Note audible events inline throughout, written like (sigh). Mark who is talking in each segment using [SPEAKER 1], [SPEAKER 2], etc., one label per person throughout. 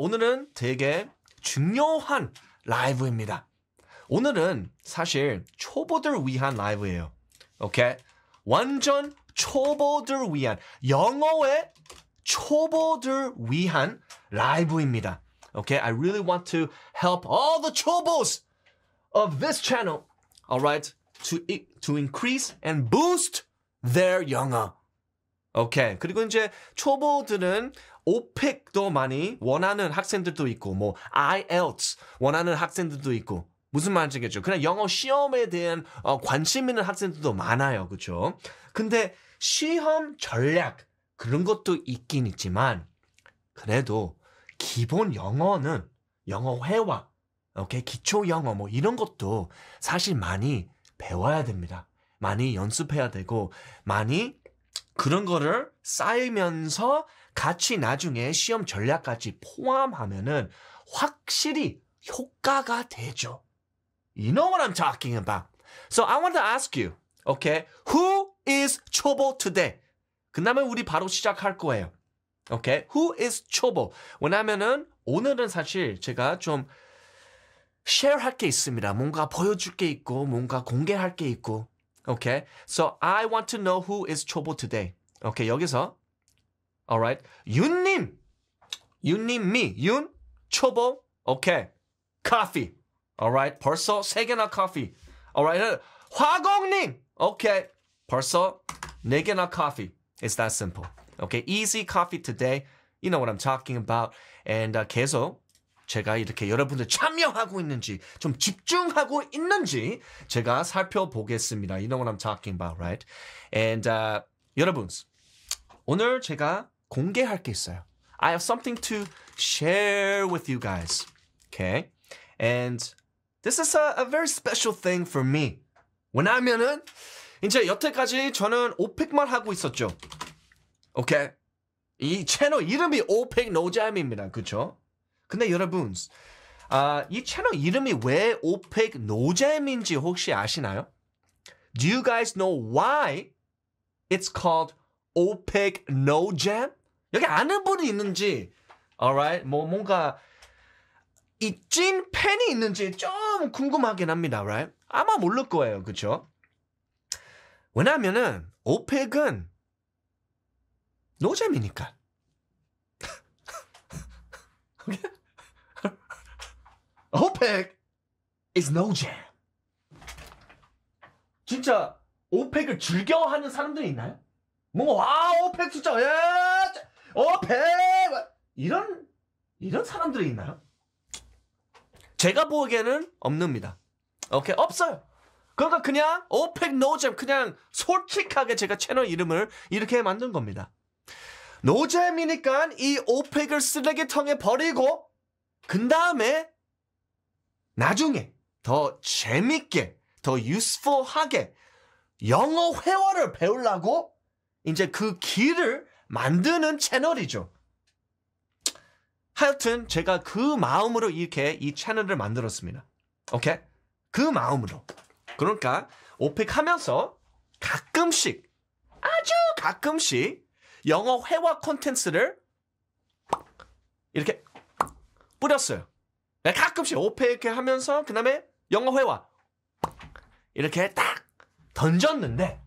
[SPEAKER 1] 오늘은 되게 중요한 라이브입니다. 오늘은 사실 초보들 위한 라이브예요. 오케이? 완전 초보들 위한 영어의 초보들 위한 라이브입니다. Okay, I really want to help all the chobos of this channel. All right, to to increase and boost their 영어. Okay. 그리고 이제 초보들은 오펙도 많이 원하는 학생들도 있고 뭐 IELTS 원하는 학생들도 있고 무슨 말인지 알겠죠? 그냥 영어 시험에 대한 어, 관심 있는 학생들도 많아요. 그렇죠? 근데 시험 전략 그런 것도 있긴 있지만 그래도 기본 영어는 영어 회화, 오케이? 기초 영어 뭐 이런 것도 사실 많이 배워야 됩니다. 많이 연습해야 되고 많이 그런 거를 쌓이면서 같이 나중에 시험 전략까지 포함하면은 확실히 효과가 되죠. You know what I'm talking about. So I want to ask you, okay, who is 초보 today? 그 다음에 우리 바로 시작할 거예요. Okay, who is 초보? 왜냐면은 오늘은 사실 제가 좀 share 할 게 있습니다. 뭔가 보여줄 게 있고, 뭔가 공개할 게 있고. Okay, so I want to know who is 초보 today. Okay, 여기서 alright. 윤님, 윤님미, 윤 초보, 오케이. 커피, alright. 벌써 세 개나 커피, alright. 화공님, 오케이. 벌써 네 개나 커피. It's that simple. Okay, easy coffee today. You know what I'm talking about. And uh, 계속 제가 이렇게 여러분들 참여하고 있는지 좀 집중하고 있는지 제가 살펴보겠습니다. You know what I'm talking about, right? And uh, 여러분 오늘 제가 공개할 게 있어요. I have something to share with you guys. Okay? And this is a, a very special thing for me. 왜냐하면은 이제 여태까지 저는 오펙만 하고 있었죠. 오케이? 이 채널 이름이 오펙 노잼입니다. 그쵸? 근데 여러분, 아, 이 채널 이름이 왜 오펙 노잼인지 혹시 아시나요? Do you guys know why it's called OPEC No Jam? 여기 아는 분이 있는지, alright, 뭐 뭔가 이 찐 팬이 있는지 좀 궁금하긴 합니다, right? 아마 모를 거예요, 그쵸 왜냐하면은 오펙은 노잼이니까. (laughs) (laughs) 오펙 is 노잼. 진짜 오펙을 즐겨하는 사람들이 있나요? 뭔가 와 오펙 진짜 예 어, 배! 이런, 이런 사람들이 있나요? 제가 보기에는 없습니다. 오케이, 없어요. 그러니까 그냥 오펙 노잼 그냥 솔직하게 제가 채널 이름을 이렇게 만든 겁니다. 노잼이니까 이 오펙을 쓰레기통에 버리고 그 다음에 나중에 더 재밌게 더 유스포하게 영어 회화를 배우려고 이제 그 길을 만드는 채널이죠. 하여튼 제가 그 마음으로 이렇게 이 채널을 만들었습니다. 오케이? 그 마음으로. 그러니까 오펙 하면서 가끔씩 아주 가끔씩 영어 회화 콘텐츠를 이렇게 뿌렸어요. 네, 가끔씩 오펙 이렇게 하면서 그다음에 영어 회화 이렇게 딱 던졌는데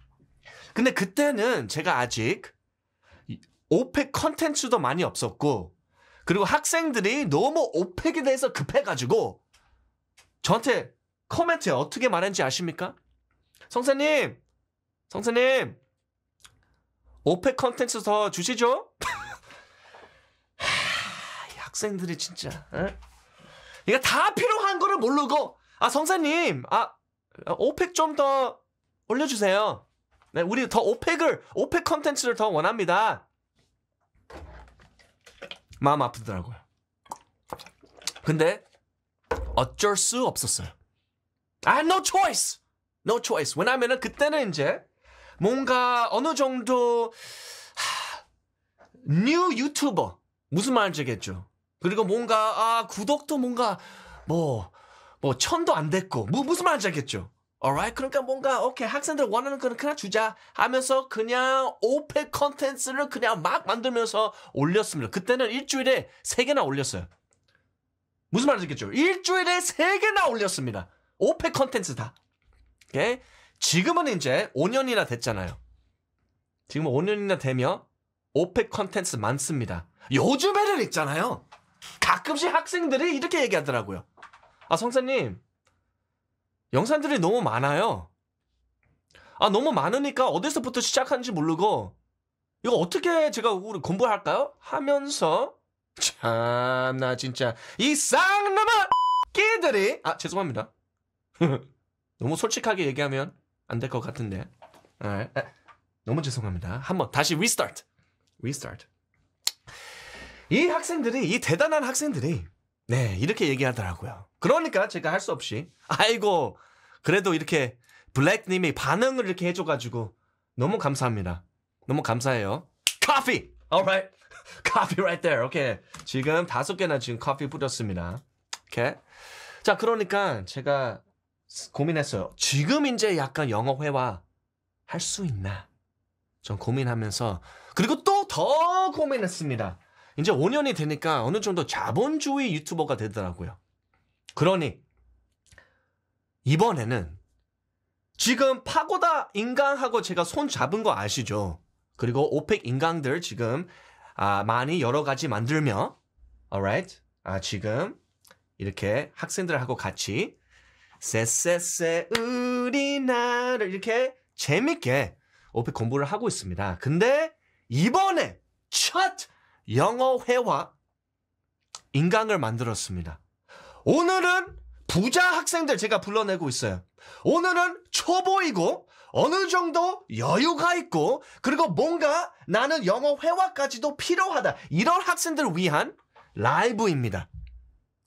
[SPEAKER 1] 근데 그때는 제가 아직 오펙 컨텐츠도 많이 없었고 그리고 학생들이 너무 오펙에 대해서 급해가지고 저한테 코멘트에 어떻게 말했는지 아십니까? 성사님, 성사님, 오펙 컨텐츠 더 주시죠? (laughs) 하, 학생들이 진짜, 에? 그러다 필요한 거를 모르고, 아, 성사님, 아, 오펙 좀 더 올려주세요. 네, 우리 더 오펙을, 오펙 컨텐츠를 더 원합니다. 마음 아프더라고요. 근데 어쩔 수 없었어요. I had no choice. No choice. 왜냐면은 그때는 이제 뭔가 어느 정도 하, 뉴 유튜버 무슨 말인지 알겠죠. 그리고 뭔가 아 구독도 뭔가 뭐뭐 뭐 천도 안 됐고 뭐 무슨 말인지 알겠죠. alright 그러니까 뭔가 오케이 학생들 원하는 거는 그냥 주자 하면서 그냥 오페 컨텐츠를 그냥 막 만들면서 올렸습니다. 그때는 일주일에 세 개나 올렸어요. 무슨 말인지 알겠죠? 일주일에 세 개나 올렸습니다. 오페 컨텐츠 다. 오케이? 지금은 이제 5년이나 됐잖아요. 지금 5년이나 되면오페 컨텐츠 많습니다. 요즘에는 있잖아요. 가끔씩 학생들이 이렇게 얘기하더라고요. 아, 선생님 영상들이 너무 많아요. 아 너무 많으니까 어디서부터 시작하는지 모르고 이거 어떻게 제가 우리 공부할까요? 하면서 참나 진짜 이 쌍놈아 끼들이 아 죄송합니다. (laughs) 너무 솔직하게 얘기하면 안 될 것 같은데. 아, 아, 너무 죄송합니다. 한번 다시 리스타트. 리스타트. 이 학생들이 이 대단한 학생들이 네 이렇게 얘기하더라고요. 그러니까 제가 할 수 없이 아이고 그래도 이렇게 블랙님이 반응을 이렇게 해줘가지고 너무 감사합니다. 너무 감사해요. 커피, alright, 커피 right there. 오케이. 지금 다섯 개나 지금 커피 뿌렸습니다. 오케이. 자 그러니까 제가 고민했어요. 지금 이제 약간 영어 회화 할 수 있나? 전 고민하면서 그리고 또 더 고민했습니다. 이제 5년이 되니까 어느 정도 자본주의 유튜버가 되더라고요. 그러니 이번에는 지금 파고다 인강하고 제가 손 잡은 거 아시죠? 그리고 오펙 인강들 지금 아, 많이 여러 가지 만들며 alright 아 지금 이렇게 학생들하고 같이 쎄쎄쎄 우리나를 이렇게 재밌게 오펙 공부를 하고 있습니다. 근데 이번에 첫 영어 회화 인강을 만들었습니다. 오늘은 부자 학생들 제가 불러내고 있어요. 오늘은 초보이고 어느 정도 여유가 있고 그리고 뭔가 나는 영어 회화까지도 필요하다. 이런 학생들을 위한 라이브입니다.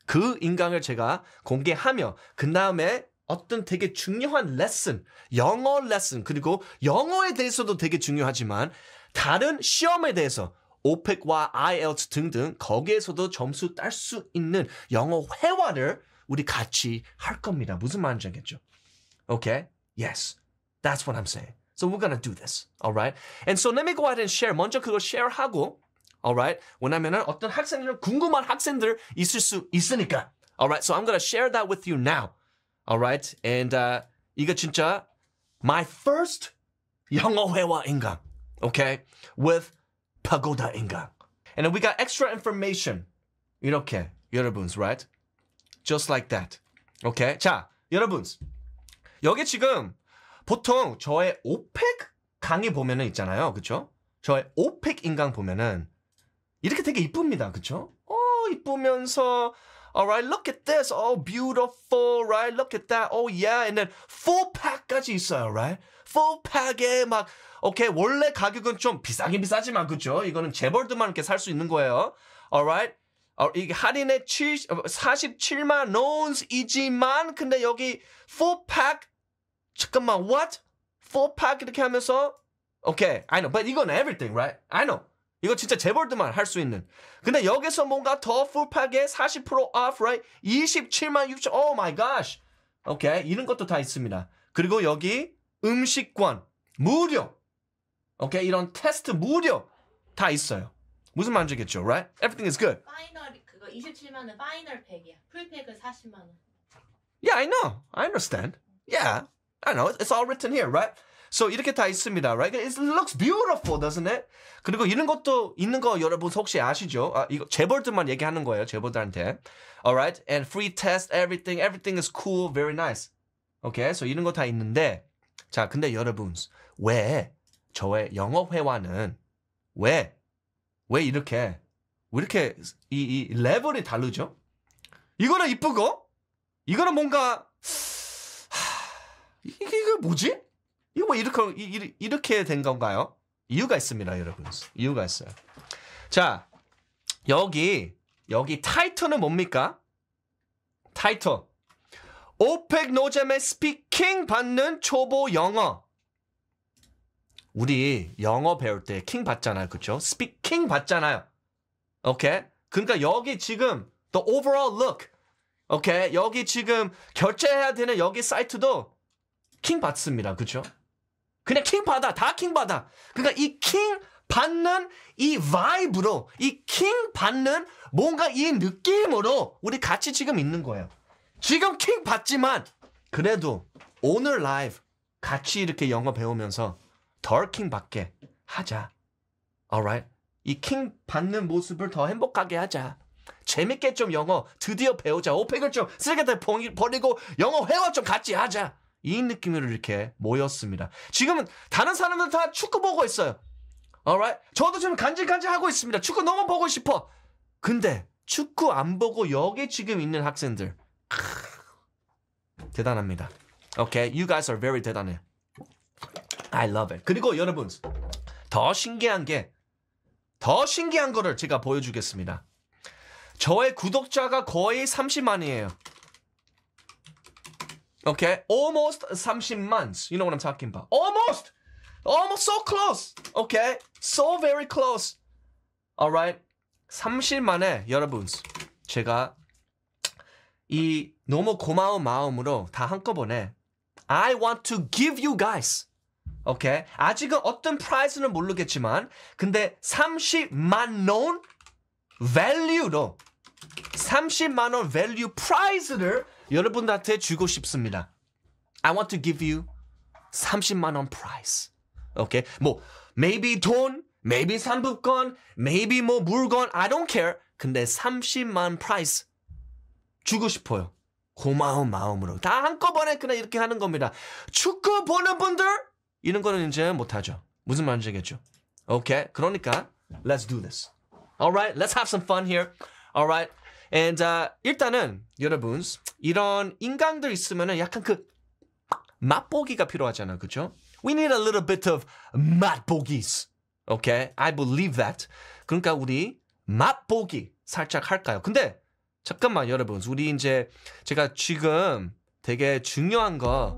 [SPEAKER 1] 그 인강을 제가 공개하며 그 다음에 어떤 되게 중요한 레슨, 영어 레슨, 그리고 영어에 대해서도 되게 중요하지만 다른 시험에 대해서 OPEC와 IELTS 등등 거기에서도 점수 딸 있는 영어 회화를 우리 같이 할 겁니다. 무슨 말인지 알겠죠? Okay? Yes. That's what I'm saying. So we're gonna do this. Alright? And so let me go ahead and share. 먼저 그거 share하고 Alright? 왜냐면은 어떤 어떤 궁금한 학생들 있을 수 있으니까. Alright? So I'm gonna share that with you now. Alright? And uh, 이거 진짜 my first 영어 회화 인강. Okay? With pagoda ingang. And then we got extra information. 이렇게 여러분's right? Just like that. Okay. 자, 여러분's 여기 지금 보통 저의 오펙 강의 보면은 있잖아요. 그쵸? 저의 오펙 인강 보면은 이렇게 되게 이쁩니다. 그쵸? 어, 이쁘면서 Alright, look at this. Oh, beautiful. Right, look at that. Oh, yeah. And then full pack까지 있어요. Right? Full pack에 막 오케이 원래 가격은 좀 비싸긴 비싸지만 그죠? 이거는 재벌들만 이렇게 살 수 있는 거예요. Alright. 어, 이게 할인에 7, 47만 어, 원이지만 근데 여기 4팩 잠깐만 what? 4팩 이렇게 하면서 오케이 okay, I know but 이건 everything right? I know 이거 진짜 재벌들만 할 수 있는 근데 여기서 뭔가 더 4팩에 40% off right? 27만 6천 oh my gosh 오케이 okay, 이런 것도 다 있습니다 그리고 여기 음식권 무료 오케이? 이런 테스트 무료 다 있어요. 무슨 만족했죠, Right? Everything is good. 파이널 그거 27만 원 파이널 팩이야. 풀팩은 40만 원. Yeah, I know. I understand. Yeah. I know. It's all written here, right? So 이렇게 다 있습니다, right? It looks beautiful, doesn't it? 그리고 이런 것도 있는 거 여러분 혹시 아시죠? 아, 이거 재벌들만 얘기하는 거예요, 재벌들한테. Alright, and free test, everything, everything is cool, very nice. Okay, so 이런 거 다 있는데, 자, 근데 여러분 왜 저의 영어 회화는 왜, 왜 이렇게, 왜 이렇게 이, 이 레벨이 다르죠? 이거는 이쁘고, 이거는 뭔가, 하, 이게, 이게 뭐지? 이거 뭐 이렇게, 이, 이렇게 된 건가요? 이유가 있습니다, 여러분. 이유가 있어요. 자, 여기, 여기 타이틀은 뭡니까? 타이틀. 오펙 노잼의 스피킹 받는 초보 영어. 우리 영어 배울 때 킹 받잖아요. 그쵸? s p e a 받잖아요. 오케이? 그러니까 여기 지금 the overall look 오케이? 여기 지금 결제해야 되는 여기 사이트도 킹 받습니다. 그쵸? 그냥 킹 받아. 다 킹 받아. 그러니까 이 킹 받는 이 vibe로 이 킹 받는 뭔가 이 느낌으로 우리 같이 지금 있는 거예요. 지금 킹 받지만 그래도 오늘 라이브 같이 이렇게 영어 배우면서 더킹 받게 하자. alright. 이 킹 받는 모습을 더 행복하게 하자. 재밌게 좀 영어 드디어 배우자. 오펙을 좀 쓰레기다 버리고 영어 회화 좀 같이 하자. 이 느낌으로 이렇게 모였습니다. 지금은 다른 사람들 다 축구 보고 있어요. alright. 저도 지금 간질간질 하고 있습니다. 축구 너무 보고 싶어. 근데 축구 안 보고 여기 지금 있는 학생들 크, 대단합니다. Okay, you guys are very 대단해. I love it. 그리고 여러분 더 신기한 게 더 신기한 거를 제가 보여주겠습니다. 저의 구독자가 거의 30만이에요. Okay, almost 30만s. You know what I'm talking about. Almost, almost so close. Okay, so very close. Alright, 30만에 여러분 제가 이 너무 고마운 마음으로 다 한꺼번에 I want to give you guys 오케이. 아직은 어떤 프라이스는 모르겠지만 근데 30만 원 value로 30만 원 value prize를 여러분들한테 주고 싶습니다. I want to give you 30만 원 price. 오케이. 뭐 maybe 돈, maybe 상품권, maybe 뭐 물건 I don't care. 근데 30만 price 주고 싶어요. 고마운 마음으로 다 한꺼번에 그냥 이렇게 하는 겁니다. 축구 보는 분들 이런 거는 이제 못하죠. 무슨 말인지 알겠죠? 오케이. 그러니까 let's do this. Alright, let's have some fun here. Alright. And uh, 일단은 여러분 이런 인강들 있으면은 약간 그 맛보기가 필요하잖아, 그죠? We need a little bit of 맛보기's. Okay, I believe that. 그러니까 우리 맛보기 살짝 할까요? 근데 잠깐만 여러분, 우리 이제 제가 지금 되게 중요한 거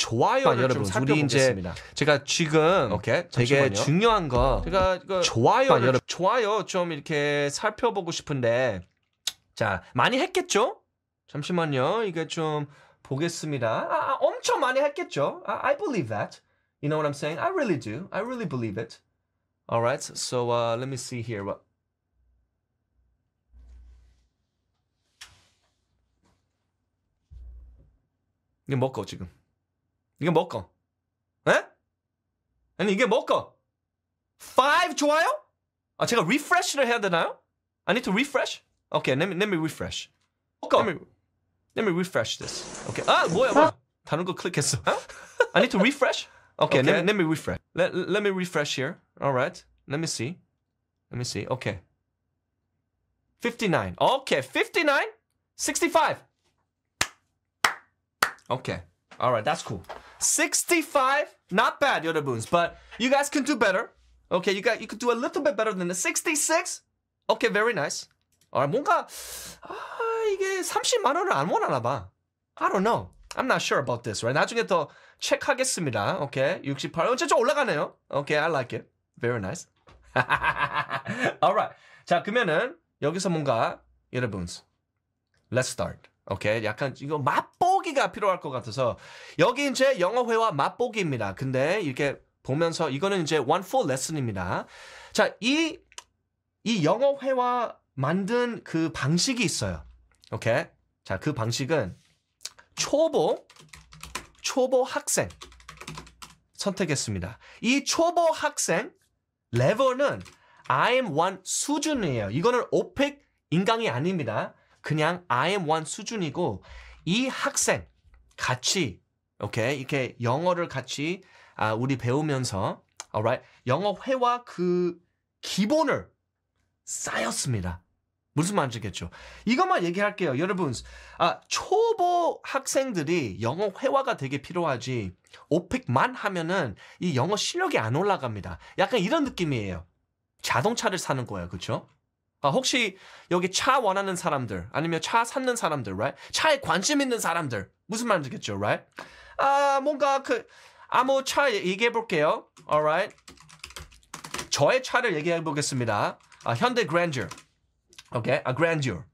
[SPEAKER 1] 좋아요를 아, 여러분, 좀 살펴보겠습니다. 제가 지금 오케이, 되게 중요한 거 제가 이 좋아요 아, 여러분. 좋아요 좀 이렇게 살펴보고 싶은데 자 많이 했겠죠? 잠시만요. 이게 좀 보겠습니다. 아, 아, 엄청 많이 했겠죠? I, 아, I believe that. You know what I'm saying? I really do. I really believe it. All right. So uh, let me see here. What 이게 먹고 지금. 이게 뭘까? 에? 아니 이게 뭘까? 5 좋아요? 아 제가 리프레시를 해야 되나요? I need to refresh? Okay, let me, let me refresh. Okay. Let me, let me refresh this. Okay. 아 뭐야 뭐야. 다른 거 클릭했어. I need to refresh? Okay, okay. Let, me, let me refresh. Let, let me refresh here. All right. Let me see. Let me see. Okay. 59. Okay, 59? 65. Okay. All right, that's cool. 65, not bad, 여러분. But you guys can do better. Okay, you got you could do a little bit better than a 66. Okay, very nice. 아, 뭔가 아, 이게 30만 원을 안 원하나 봐. I don't know. I'm not sure about this, right? 나중에 더 체크하겠습니다. 오케이. 68. 언좀 올라가네요. 오케이. I like it. Very nice. Alright. 자, 그러면은 여기서 뭔가 여러분 Let's start. 오케이. 약간 이거 맛보 가 필요할 것 같아서 여기 이제 영어회화 맛보기입니다. 근데 이렇게 보면서 이거는 이제 one full lesson입니다. 자, 이, 이 영어회화 만든 그 방식이 있어요. 오케이? 자, 그 방식은 초보, 초보 학생 선택했습니다. 이 초보 학생 레버는 i m one 수준이에요. 이거는 오펙 인강이 아닙니다. 그냥 i m one 수준이고 이 학생 같이 오케이 이렇게 영어를 같이 아, 우리 배우면서 alright 영어 회화 그 기본을 쌓였습니다. 무슨 말인지 겠죠 이것만 얘기할게요. 여러분, 아, 초보 학생들이 영어 회화가 되게 필요하지, 오픽만 하면은 이 영어 실력이 안 올라갑니다. 약간 이런 느낌이에요. 자동차를 사는 거예요. 그쵸? 아, 혹시 여기 차 원하는 사람들 아니면 차 샀는 사람들, right? 차에 관심 있는 사람들 무슨 말인지겠죠, right? 아 뭔가 그 아무 차 얘기해 볼게요, alright? 저의 차를 얘기해 보겠습니다. 아, 현대 그랜저, 오케이, 아 그랜저.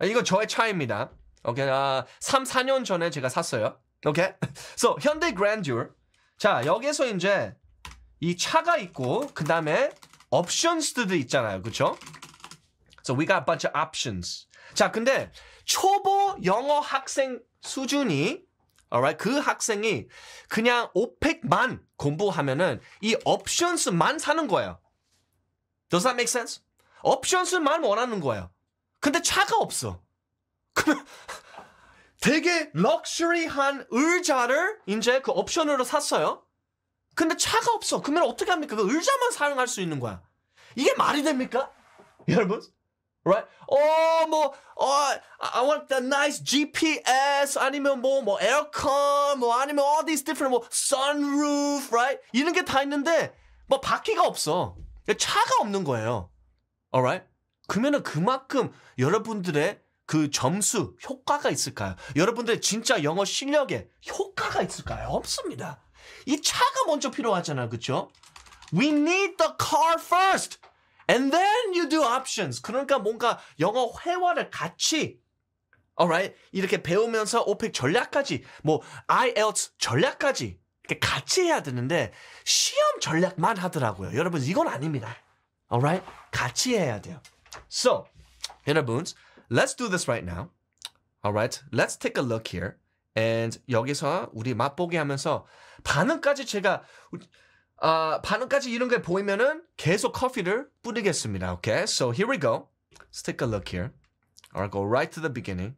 [SPEAKER 1] 아, 이거 저의 차입니다. 오케이, 아 3, 4년 전에 제가 샀어요. 오케이, (laughs) so 현대 그랜저. 자 여기에서 이제 이 차가 있고 그 다음에 옵션스들도 있잖아요, 그렇죠? So we got a bunch of options. 자, 근데 초보 영어 학생 수준이 alright, 그 학생이 그냥 오펙만 공부하면은 이 options만 사는 거예요. Does that make sense? options만 원하는 거예요. 근데 차가 없어. 되게 럭셔리한 의자를 이제 그 옵션으로 샀어요. 근데 차가 없어. 그러면 어떻게 합니까? 그 의자만 사용할 수 있는 거야. 이게 말이 됩니까? 여러분? right? 어, 뭐, 어, I want the nice GPS, 아니면 뭐, 뭐, 에어컨, 뭐, 아니면 all these different, 뭐, sunroof, right? 이런 게 다 있는데, 뭐, 바퀴가 없어. 차가 없는 거예요. alright? 그러면은 그만큼 여러분들의 그 점수, 효과가 있을까요? 여러분들의 진짜 영어 실력에 효과가 있을까요? 없습니다. 이 차가 먼저 필요하잖아요. 그쵸? We need the car first! And then you do options. 그러니까 뭔가 영어 회화를 같이 alright 이렇게 배우면서 오펙 전략까지 뭐 IELTS 전략까지 같이 해야 되는데 시험 전략만 하더라고요. 여러분 이건 아닙니다. alright 같이 해야 돼요. So 여러분 let's do this right now. alright let's take a look here. And 여기서 우리 맛보기 하면서 반응까지 제가 아, 반응까지 이런 게 보이면은 계속 커피를 뿌리겠습니다. Okay, so here we go. Let's take a look here. I'll go right to the beginning.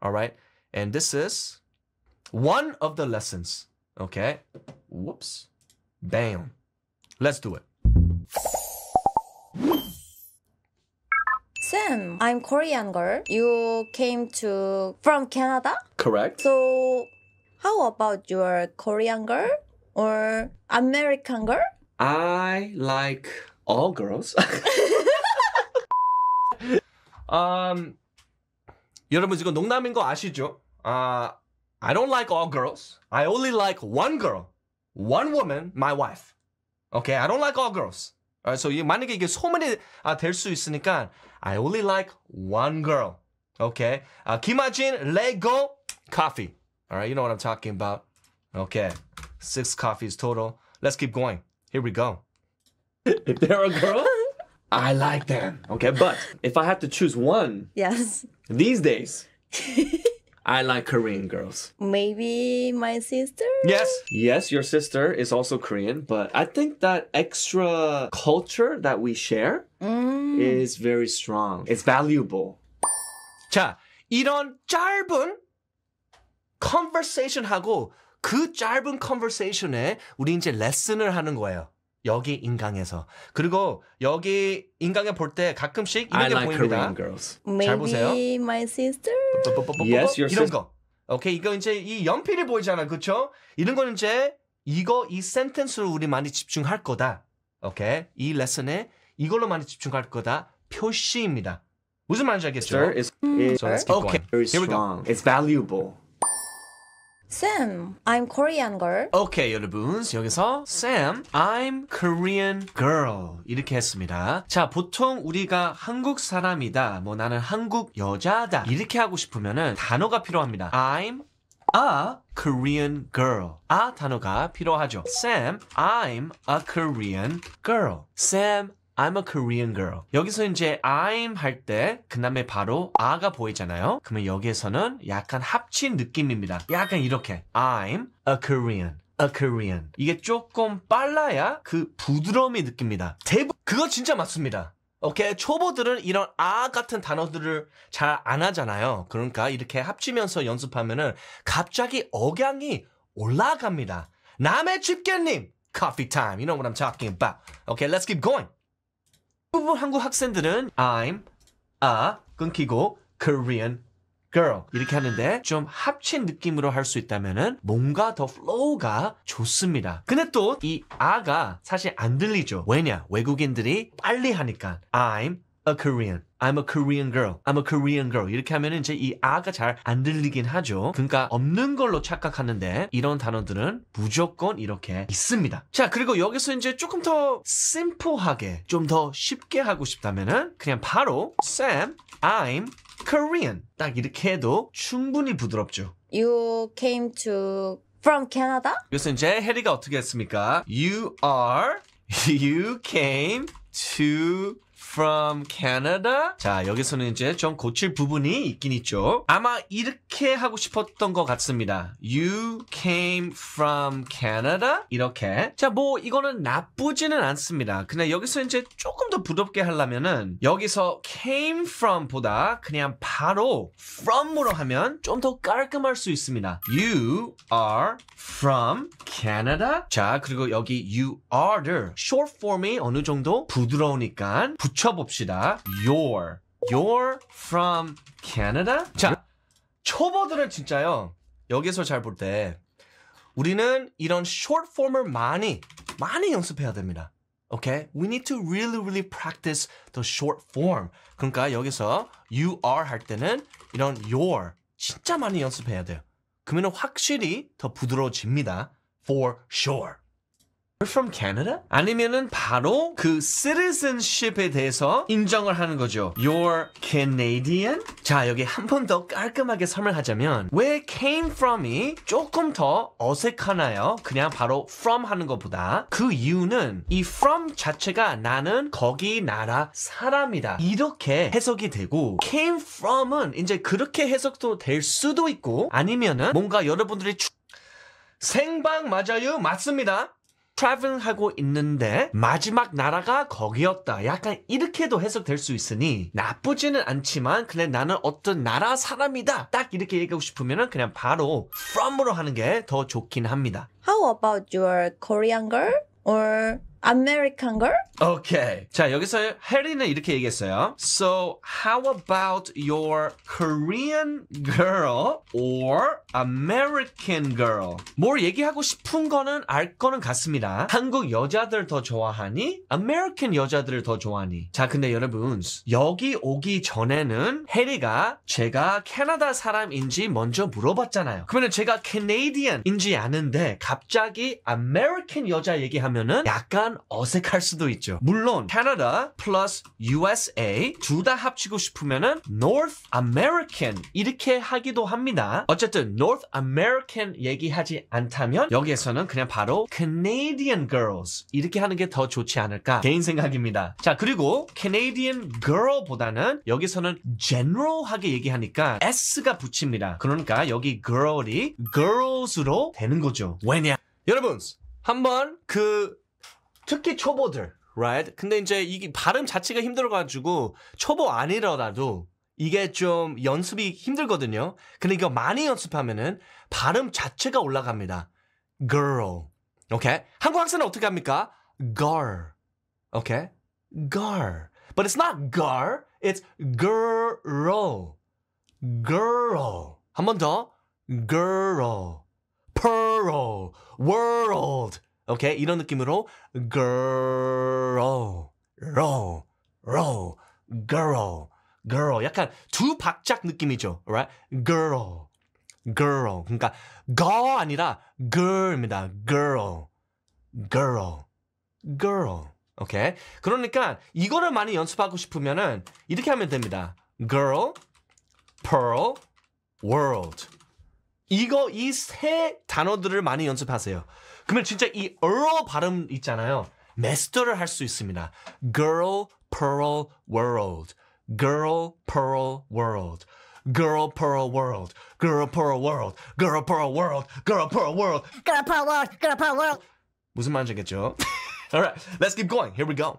[SPEAKER 1] All right, and this is one of the lessons. Okay, whoops, bam. Let's do it. Sam, I'm Korean girl. You came to from Canada? Correct. So, how about your Korean girl? or American girl? I like all girls. (laughs) um, 여러분 이거 농담인 거 아시죠? Uh, I don't like all girls. I only like one girl, one woman, my wife. Okay, I don't like all girls. Alright, so 만약에 이게 소문이 아, 될수 있으니까 I only like one girl. Okay, uh, 김아진, Lego, coffee. Alright, you know what I'm talking about. Okay six coffees total. Let's keep going. Here we go. if they're a girl, (laughs) I like them. Okay, but if I have to choose one, yes, these days, (laughs) I like Korean girls. Maybe my sister? Yes. Yes, your sister is also Korean, but I think that extra culture that we share mm. is very strong. It's valuable. 자, 이런 짧은 conversation 하고 그 짧은 컨버세이션에 우리 이제 레슨을 하는 거예요. 여기 인강에서 그리고 여기 인강에 볼 때 가끔씩 이런 I 게 like 보입니다. Maybe 잘 보세요. My sister. Yes, your 이런 거. 오케이 이거 이제 이 연필이 보이잖아, 그렇죠? 이런 거는 이제 이거 이 센텐스로 우리 많이 집중할 거다. 오케이 이 레슨에 이걸로 많이 집중할 거다. 표시입니다. 무슨 말인지 알겠죠? Sir is, is, 음. so let's keep okay. going. Very strong. It's valuable. Sam, I'm Korean girl. 오케이 여러분 여기서 Sam, I'm Korean girl 이렇게 했습니다. 자 보통 우리가 한국 사람이다, 뭐 나는 한국 여자다 이렇게 하고 싶으면은 단어가 필요합니다. I'm a Korean girl. 아 단어가 필요하죠. Sam, I'm a Korean girl. Sam, I'm a Korean girl. 여기서 이제 I'm 할 때 그 다음에 바로 아가 보이잖아요. 그러면 여기에서는 약간 합친 느낌입니다. 약간 이렇게 I'm a Korean. a Korean. 이게 조금 빨라야 그 부드러움이 느낍니다. 대부 그거 진짜 맞습니다. 오케이 초보들은 이런 아 같은 단어들을 잘 안 하잖아요. 그러니까 이렇게 합치면서 연습하면은 갑자기 억양이 올라갑니다. 남의 집게님, coffee time. You know what i a l k i n g about. Okay, let's keep going. 대부분 한국 학생들은 I'm a 끊기고 Korean girl 이렇게 하는데 좀 합친 느낌으로 할 수 있다면은 뭔가 더 f l o w 가 좋습니다. 근데 또 이 아가 사실 안 들리죠. 왜냐? 외국인들이 빨리 하니까 I'm a Korean. I'm a Korean girl. I'm a Korean girl. 이렇게 하면은 이제 이 아가 잘 안 들리긴 하죠. 그러니까 없는 걸로 착각하는데 이런 단어들은 무조건 이렇게 있습니다. 자, 그리고 여기서 이제 조금 더 심플하게 좀 더 쉽게 하고 싶다면은 그냥 바로 Sam, I'm Korean. 딱 이렇게 해도 충분히 부드럽죠. You came to from Canada? 요새 이제 해리가 어떻게 했습니까? You are (laughs) you came to from Canada? 자, 여기서는 이제 좀 고칠 부분이 있긴 있죠. 아마 이렇게 하고 싶었던 것 같습니다. You came from Canada? 이렇게. 자, 뭐 이거는 나쁘지는 않습니다. 근데 여기서 이제 조금 더 부드럽게 하려면은 여기서 came from 보다 그냥 바로 from으로 하면 좀 더 깔끔할 수 있습니다. You are from Canada? 자, 그리고 여기 you are를 short form이 어느 정도 부드러우니까 붙여봅시다. You're. You're from Canada? 자, 초보들은 진짜요. 여기서 잘 볼 때 우리는 이런 short form을 많이 많이 연습해야 됩니다. Okay? We need to really really practice the short form. 그러니까 여기서 you are 할 때는 이런 your 진짜 많이 연습해야 돼요. 그러면 확실히 더 부드러워집니다. For sure. from Canada? 아니면은 바로 그 citizenship에 대해서 인정을 하는 거죠. You're Canadian? 자, 여기 한 번 더 깔끔하게 설명하자면 왜 came from이 조금 더 어색하나요? 그냥 바로 from 하는 것보다 그 이유는 이 from 자체가 나는 거기 나라 사람이다. 이렇게 해석이 되고 came from은 이제 그렇게 해석도 될 수도 있고 아니면은 뭔가 여러분들이 생방 맞아요? 맞습니다. 트래블 하고 있는데 마지막 나라가 거기였다. 약간 이렇게도 해석될 수 있으니 나쁘지는 않지만 근데 나는 어떤 나라 사람이다. 딱 이렇게 얘기하고 싶으면 그냥 바로 from으로 하는 게 더 좋긴 합니다. How about your Korean girl? or American girl? Okay. 자, 여기서 해리는 이렇게 얘기했어요. So, how about your Korean girl or American girl? 뭘 얘기하고 싶은 거는 알 거는 같습니다. 한국 여자들 더 좋아하니? American 여자들을 더 좋아하니? 자, 근데 여러분, 여기 오기 전에는 해리가 제가 캐나다 사람인지 먼저 물어봤잖아요. 그러면 제가 Canadian인지 아는데 갑자기 American 여자 얘기하면은 약간 약간 어색할 수도 있죠. 물론 캐나다 플러스 USA 둘 다 합치고 싶으면은 North American 이렇게 하기도 합니다. 어쨌든 North American 얘기하지 않다면 여기에서는 그냥 바로 Canadian Girls 이렇게 하는 게 더 좋지 않을까 개인 생각입니다. 자 그리고 Canadian Girl보다는 여기서는 General하게 얘기하니까 S가 붙입니다. 그러니까 여기 Girl이 Girls로 되는 거죠. 왜냐? 여러분 한번 그 특히 초보들. Right? 근데 이제 이게 발음 자체가 힘들어가지고 초보 아니라도 이게 좀 연습이 힘들거든요. 근데 이거 많이 연습하면은 발음 자체가 올라갑니다. girl. Okay? 한국 학생은 어떻게 합니까? girl. Okay? girl. But it's not girl. It's girl. girl. 한 번 더. girl. pearl. world. 오케이 okay? 이런 느낌으로 girl, row, row, girl, girl 약간 두 박자 느낌이죠, right? girl, girl 그러니까 g 아니라 girl입니다, girl, girl, girl. 오케이 okay? 그러니까 이거를 많이 연습하고 싶으면은 이렇게 하면 됩니다. girl, pearl, world 이거 이 세 단어들을 많이 연습하세요. 그러면 진짜 이 earl 발음 있잖아요. 메스터를할 수 있습니다. girl, pearl, world. girl, pearl, world. girl, pearl, world. girl, pearl, world. girl, pearl, world. girl, pearl, world. girl, pearl, world. girl, pearl, world. 무슨 말인지 알겠죠? Alright, let's keep going. Here we go.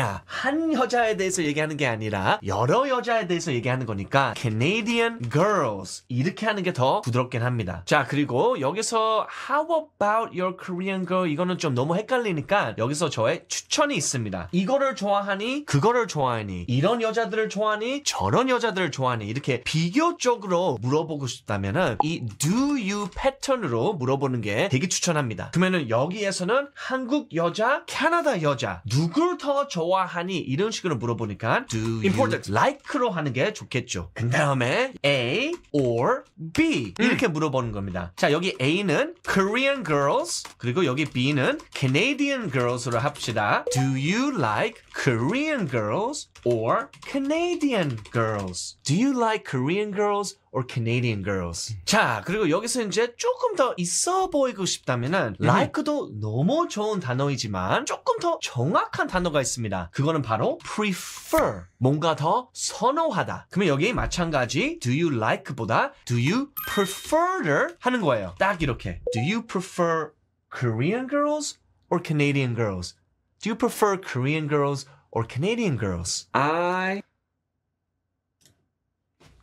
[SPEAKER 1] 야, 한 여자에 대해서 얘기하는 게 아니라 여러 여자에 대해서 얘기하는 거니까 Canadian girls 이렇게 하는 게 더 부드럽긴 합니다. 자, 그리고 여기서 How about your Korean girl 이거는 좀 너무 헷갈리니까 여기서 저의 추천이 있습니다. 이거를 좋아하니 그거를 좋아하니 이런 여자들을 좋아하니 저런 여자들을 좋아하니 이렇게 비교적으로 물어보고 싶다면은 이 Do you 패턴으로 물어보는 게 되게 추천합니다. 그러면은 여기에서는 한국 여자, 캐나다 여자 누굴 더 좋아 하 좋아하니? 이런 식으로 물어보니까 do you Important. like로 하는 게 좋겠죠. 그 다음에 A or B 이렇게 물어보는 겁니다. 자 여기 A는 Korean girls 그리고 여기 B는 Canadian girls로 합시다. Do you like Korean girls or Canadian girls? Do you like Korean girls or Canadian girls. 자, 그리고 여기서 이제 조금 더 있어 보이고 싶다면은 음. like도 너무 좋은 단어이지만 조금 더 정확한 단어가 있습니다. 그거는 바로 prefer. 뭔가 더 선호하다. 그러면 여기 마찬가지 do you like보다 do you prefer를 하는 거예요. 딱 이렇게. do you prefer Korean girls or Canadian girls? Do you prefer Korean girls or Canadian girls? I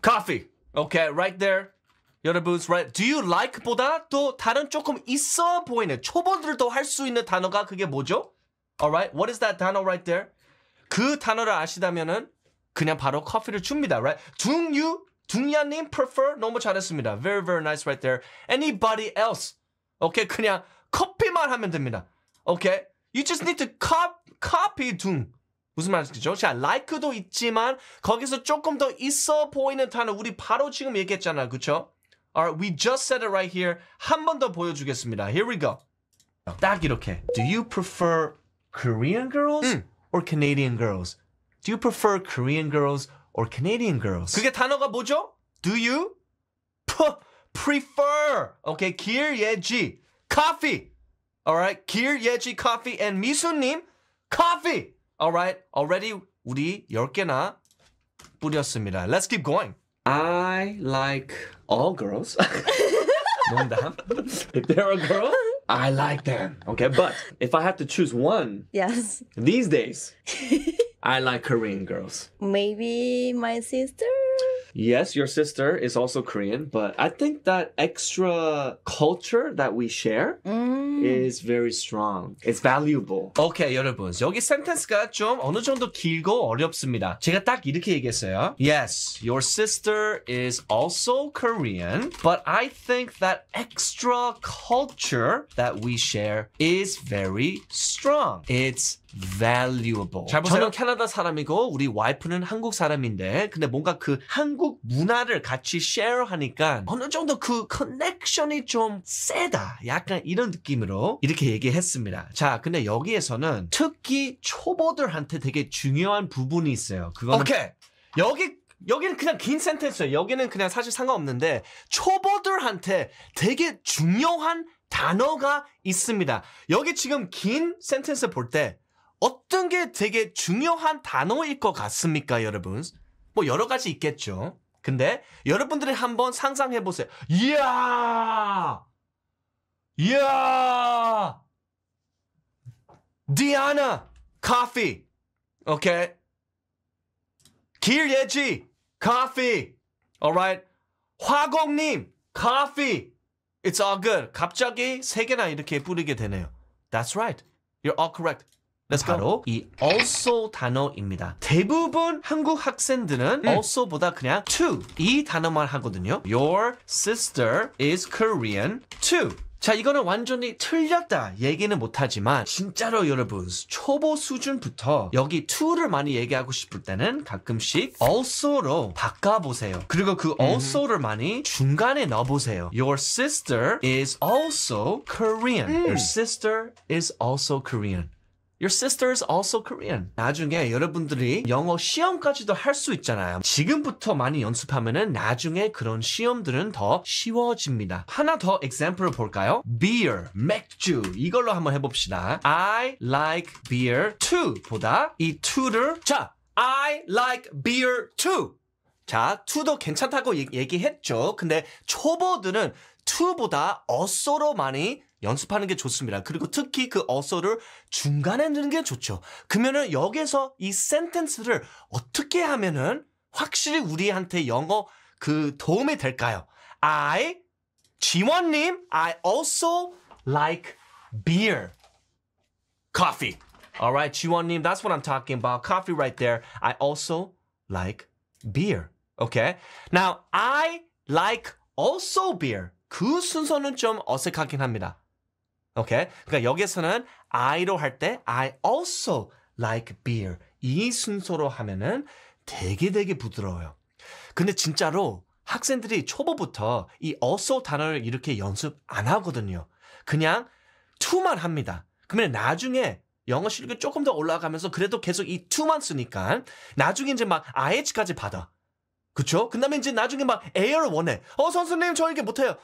[SPEAKER 1] coffee. Okay, right there. 여러분, right. Do you like보다 또 다른 조금 있어 보이는 초보들도 할 수 있는 단어가 그게 뭐죠? Alright, what is that 단어 right there? 그 단어를 아시다면은 그냥 바로 커피를 줍니다. Right? 중유 중야님 prefer 너무 잘했습니다. Very very nice right there. Anybody else? 오케이 okay, 그냥 커피만 하면 됩니다. okay? you just need to cop, copy 둥 무슨 말인지죠? 자, like도 있지만 거기서 조금 더 있어 보이는 단어 우리 바로 지금 얘기했잖아요. 그쵸? Alright, we just said it right here. 한 번 더 보여주겠습니다. Here we go. 딱 이렇게. Do you prefer Korean girls 음. or Canadian girls? Do you prefer Korean girls or Canadian girls? 그게 단어가 뭐죠? Do you prefer? 오케이, okay, 길예지 coffee. Alright, 길예지 coffee and 미수님 coffee. Alright, already 우리 10개나 뿌렸습니다. Let's keep going. I like all girls. (laughs) if they're a girl, I like them. Okay, but if I have to choose one, yes. These days, (laughs) I like Korean girls. Maybe my sister? yes, your sister is also Korean, but I think that extra culture that we share mm. is very strong. It's valuable. Okay, 여러분. 여기 sentence가 좀 어느 정도 길고 어렵습니다. 제가 딱 이렇게 얘기했어요. Yes, your sister is also Korean, but I think that extra culture that we share is very strong. It's valuable. 잘 보세요. 저는 캐나다 사람이고 우리 와이프는 한국 사람인데 근데 뭔가 그 한국 문화를 같이 share 하니까 어느 정도 그 커넥션이 좀 세다. 약간 이런 느낌으로 이렇게 얘기했습니다. 자, 근데 여기에서는 특히 초보들한테 되게 중요한 부분이 있어요. 그거는 오케이. 여기 여기는 그냥 긴 센텐스예요. 여기는 그냥 사실 상관없는데 초보들한테 되게 중요한 단어가 있습니다. 여기 지금 긴 센텐스 볼때 어떤 게 되게 중요한 단어일 것 같습니까, 여러분? 뭐 여러 가지 있겠죠. 근데 여러분들이 한번 상상해 보세요. 이야! 이야! 디아나 커피. 오케이. 길예지 커피. alright. 화공 님 커피. It's all good. 갑자기 세 개나 이렇게 뿌리게 되네요. That's right. You're all correct. Let's 바로 go. 이 also 단어입니다. 대부분 한국 학생들은 음. also보다 그냥 to 이 단어만 하거든요. Your sister is Korean too. 자 이거는 완전히 틀렸다 얘기는 못하지만 진짜로 여러분 초보 수준부터 여기 to를 많이 얘기하고 싶을 때는 가끔씩 also로 바꿔보세요 그리고 그 음. also를 많이 중간에 넣어보세요 Your sister is also Korean Your 음. sister is also Korean Your sister is also Korean. 나중에 여러분들이 영어 시험까지도 할 수 있잖아요. 지금부터 많이 연습하면은 나중에 그런 시험들은 더 쉬워집니다. 하나 더 example을 볼까요? Beer, 맥주 이걸로 한번 해봅시다. I like beer too 보다 이 too를 자 I like beer too 자, to도 괜찮다고 얘기했죠. 근데 초보들은 to보다 also로 많이 연습하는 게 좋습니다. 그리고 특히 그 어서를 중간에 넣는 게 좋죠. 그러면은 여기서 이 센텐스를 어떻게 하면은 확실히 우리한테 영어 그 도움이 될까요? I 지원님, I also like beer, coffee. a l right, 지원님, that's what I'm talking about. Coffee right there. I also like beer. Okay. Now I like also beer. 그 순서는 좀 어색하긴 합니다. 오케이. 그러니까 여기서는 I로 할 때 I also like beer 이 순서로 하면은 되게 되게 부드러워요. 근데 진짜로 학생들이 초보부터 이 also 단어를 이렇게 연습 안 하거든요. 그냥 to만 합니다. 그러면 나중에 영어 실력이 조금 더 올라가면서 그래도 계속 이 to만 쓰니까 나중에 이제 막 ih까지 받아. 그쵸? 그 다음에 이제 나중에 막 a i r 원해. 어, 선생님, 저 이렇게 못해요.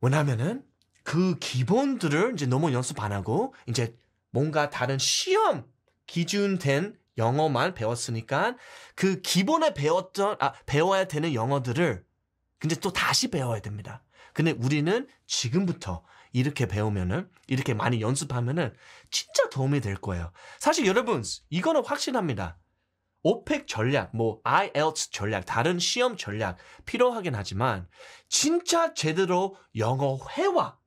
[SPEAKER 1] 왜냐면은 그 기본들을 이제 너무 연습 안 하고 이제 뭔가 다른 시험 기준된 영어만 배웠으니까 그 기본에 배웠던 아 배워야 되는 영어들을 근데 또 다시 배워야 됩니다. 근데 우리는 지금부터 이렇게 배우면은 이렇게 많이 연습하면은 진짜 도움이 될 거예요. 사실 여러분 이거는 확신합니다 오펙 전략, 뭐 IELTS 전략, 다른 시험 전략 필요하긴 하지만 진짜 제대로 영어 회화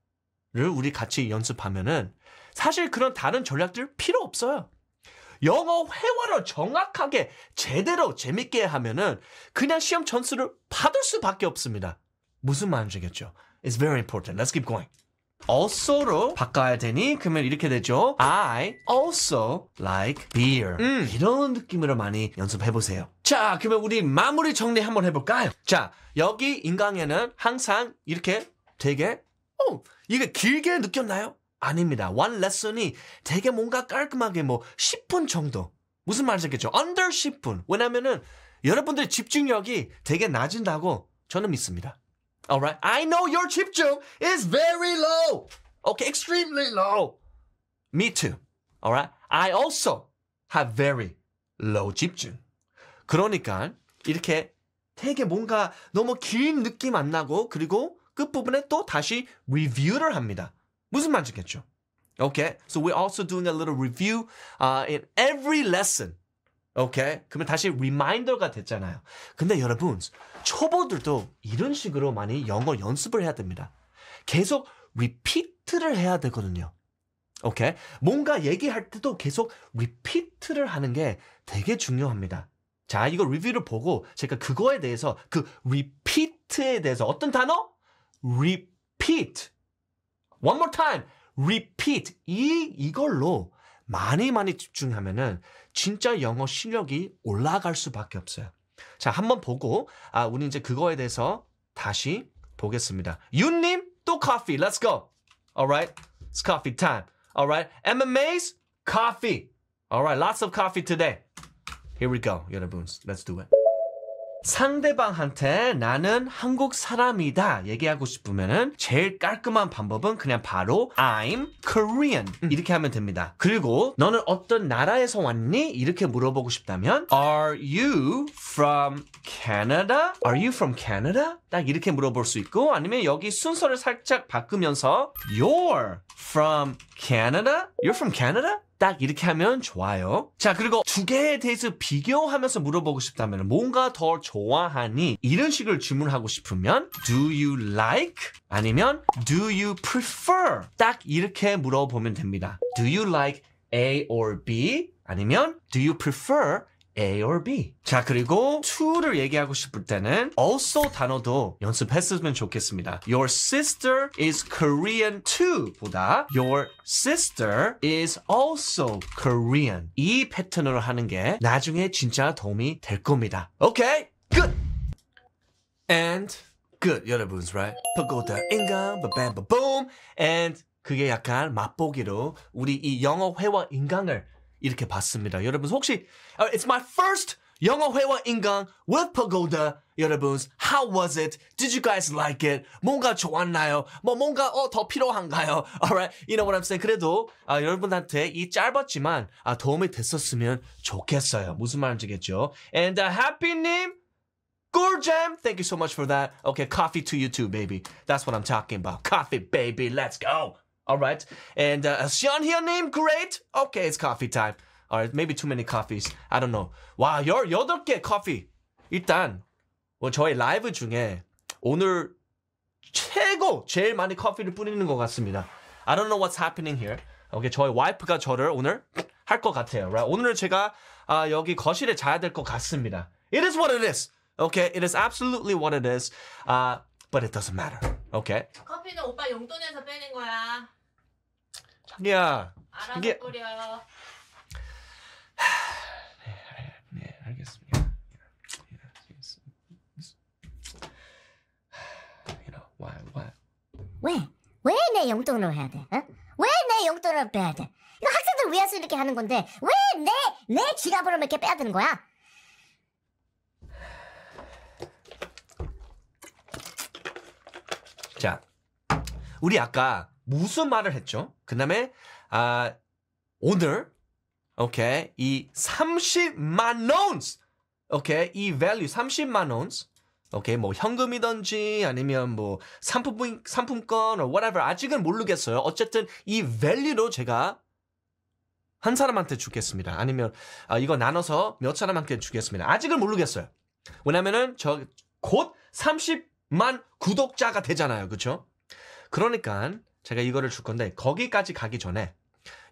[SPEAKER 1] 영어를 우리 같이 연습하면은 사실 그런 다른 전략들 필요 없어요. 영어 회화를 정확하게 제대로 재밌게 하면은 그냥 시험 점수를 받을 수밖에 없습니다. 무슨 말인지겠죠? It's very important. Let's keep going. also로 바꿔야 되니 그러면 이렇게 되죠. I also like beer. 음, 이런 느낌으로 많이 연습해 보세요. 자, 그러면 우리 마무리 정리 한번 해볼까요? 자, 여기 인강에는 항상 이렇게 되게 어, 이게 길게 느꼈나요? 아닙니다. one lesson이 되게 뭔가 깔끔하게 뭐 10분 정도. 무슨 말인지 알겠죠? under 10분. 왜냐면은 여러분들의 집중력이 되게 낮은다고 저는 믿습니다. Alright? I know your 집중 is very low. Okay, extremely low. Me too. Alright? I also have very low 집중. 그러니까 이렇게 되게 뭔가 너무 긴 느낌 안 나고 그리고 끝부분에 또 다시 리뷰를 합니다. 무슨 말인지겠죠? Okay, so we're also doing a little review uh, in every lesson. Okay, 그러면 다시 reminder가 됐잖아요. 근데 여러분, 초보들도 이런 식으로 많이 영어 연습을 해야 됩니다. 계속 repeat를 해야 되거든요. Okay? 뭔가 얘기할 때도 계속 repeat를 하는 게 되게 중요합니다. 자, 이거 리뷰를 보고 제가 그거에 대해서 그 repeat에 대해서 어떤 단어? repeat. One more time. repeat. 이, 이걸로 많이 많이 집중하면은 진짜 영어 실력이 올라갈 수밖에 없어요. 자, 한번 보고, 아, 우리 이제 그거에 대해서 다시 보겠습니다. 윤님, 또 커피. Let's go. Alright. It's coffee time. Alright. MMA's coffee. Alright. Lots of coffee today. Here we go, 여러분. Let's do it. 상대방한테 나는 한국 사람이다 얘기하고 싶으면은 제일 깔끔한 방법은 그냥 바로 I'm Korean 음. 이렇게 하면 됩니다. 그리고 너는 어떤 나라에서 왔니? 이렇게 물어보고 싶다면 Are you from Canada? Are you from Canada? 딱 이렇게 물어볼 수 있고 아니면 여기 순서를 살짝 바꾸면서 You're from Canada? You're from Canada? 딱 이렇게 하면 좋아요. 자, 그리고 두 개에 대해서 비교하면서 물어보고 싶다면 뭔가 더 좋아하니? 이런 식으로 질문하고 싶으면 do you like? 아니면 do you prefer? 딱 이렇게 물어보면 됩니다. do you like A or B? 아니면 do you prefer A or B. 자, 그리고 to를 얘기하고 싶을 때는 also 단어도 연습했으면 좋겠습니다. Your sister is Korean too 보다 Your sister is also Korean 이 패턴으로 하는 게 나중에 진짜 도움이 될 겁니다. okay, good! And good, 여러분's right? pagoda인가, ba-bam-ba-boom, and 그게 약간 맛보기로 우리 이 영어 회화 인강을 이렇게 봤습니다. 여러분 혹시 It's my first 영어 회화 인강 with Pagoda. 여러분, how was it? Did you guys like it? 뭔가 좋았나요? 뭐 뭔가 어, 더 필요한가요? Alright, you know what I'm saying? 그래도 아, 여러분한테 이 짧았지만 아, 도움이 됐었으면 좋겠어요. 무슨 말인지겠죠? And uh, happy님, Gorjam, thank you so much for that. Okay, coffee to you too, baby. That's what I'm talking about. Coffee, baby. Let's go. All right. And uh, Sean here name great. Okay, it's coffee time. All right, maybe too many coffees. I don't know. 와, 18개 커피. 일단 뭐저희 라이브 중에 오늘 최고 제일 많이 커피를 뿌리는 것 같습니다. I don't know what's happening here. 오케이, okay, 저의 와이프가 저를 오늘 할 것 같아요. Right? 오늘 은 제가 아, 여기 거실에 자야 될 것 같습니다. It is what it is. Okay, it is absolutely what it is. Uh, but it doesn't matter. 오케이. 커피는 오빠 용돈에서 빼는 거야. 자기야. 알아서 자기야. 뿌려. 네, 네, 알겠습니다. 왜? 왜 내 용돈으로 해야 돼? 어? 왜내 용돈으로 빼야 돼? 이거 학생들 위해서 이렇게 하는 건데 왜 내 내 지갑으로 이렇게 빼야 되는 거야? 자, 우리 아까 무슨 말을 했죠? 그 다음에 아, 오늘 오케이 이 30만 원스 오케이 이 value 30만 원스 오케이 뭐 현금이든지 아니면 뭐 상품 상품권 or whatever 아직은 모르겠어요. 어쨌든 이 value로 제가 한 사람한테 주겠습니다. 아니면 아, 이거 나눠서 몇 사람한테 주겠습니다. 아직은 모르겠어요. 왜냐면은 저곧30 만 구독자가 되잖아요. 그쵸 그러니까 제가 이거를 줄 건데 거기까지 가기 전에